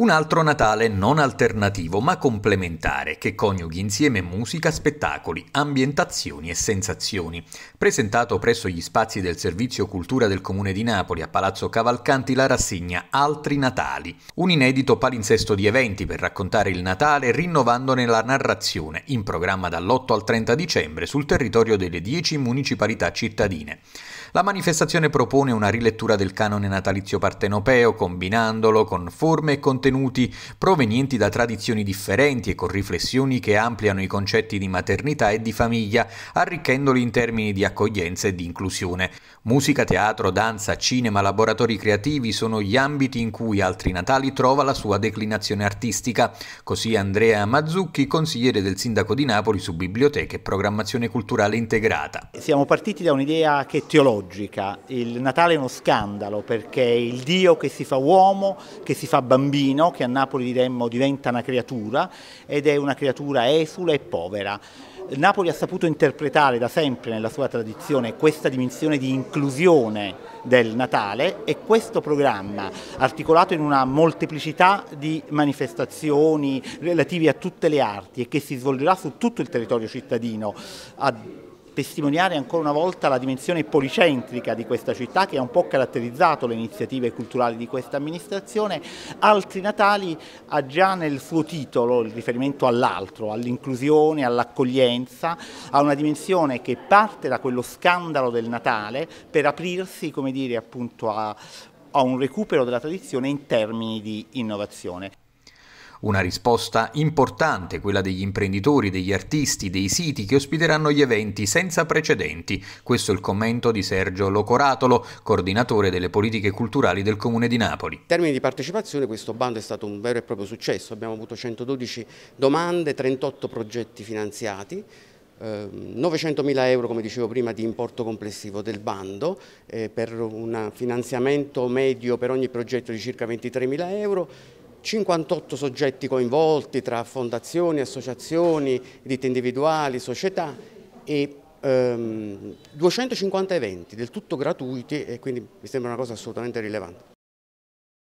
Un altro Natale non alternativo ma complementare che coniughi insieme musica, spettacoli, ambientazioni e sensazioni. Presentato presso gli spazi del Servizio Cultura del Comune di Napoli a Palazzo Cavalcanti la rassegna Altri Natali, un inedito palinsesto di eventi per raccontare il Natale rinnovandone la narrazione, in programma dall'8 al 30 dicembre sul territorio delle 10 municipalità cittadine. La manifestazione propone una rilettura del canone natalizio partenopeo combinandolo con forme e contenuti contenuti provenienti da tradizioni differenti e con riflessioni che ampliano i concetti di maternità e di famiglia, arricchendoli in termini di accoglienza e di inclusione. Musica, teatro, danza, cinema, laboratori creativi sono gli ambiti in cui Altri Natali trova la sua declinazione artistica, così Andrea Mazzucchi, consigliere del sindaco di Napoli su biblioteche e programmazione culturale integrata. Siamo partiti da un'idea che è teologica, il Natale è uno scandalo perché il Dio che si fa uomo, che si fa bambino, Martino che a Napoli diremmo diventa una creatura ed è una creatura esula e povera. Napoli ha saputo interpretare da sempre nella sua tradizione questa dimensione di inclusione del Natale e questo programma, articolato in una molteplicità di manifestazioni relativi a tutte le arti e che si svolgerà su tutto il territorio cittadino, testimoniare ancora una volta la dimensione policentrica di questa città che ha un po' caratterizzato le iniziative culturali di questa amministrazione. Altri Natali ha già nel suo titolo il riferimento all'altro, all'inclusione, all'accoglienza, a una dimensione che parte da quello scandalo del Natale per aprirsi, come dire, appunto a a un recupero della tradizione in termini di innovazione. Una risposta importante quella degli imprenditori, degli artisti, dei siti che ospiteranno gli eventi senza precedenti. Questo è il commento di Sergio Locoratolo, coordinatore delle politiche culturali del Comune di Napoli. In termini di partecipazione questo bando è stato un vero e proprio successo, abbiamo avuto 112 domande, 38 progetti finanziati, 900.000 ehm, euro come dicevo prima di importo complessivo del bando eh, per un finanziamento medio per ogni progetto di circa 23.000 euro 58 soggetti coinvolti tra fondazioni, associazioni, ditte individuali, società e ehm, 250 eventi del tutto gratuiti e quindi mi sembra una cosa assolutamente rilevante.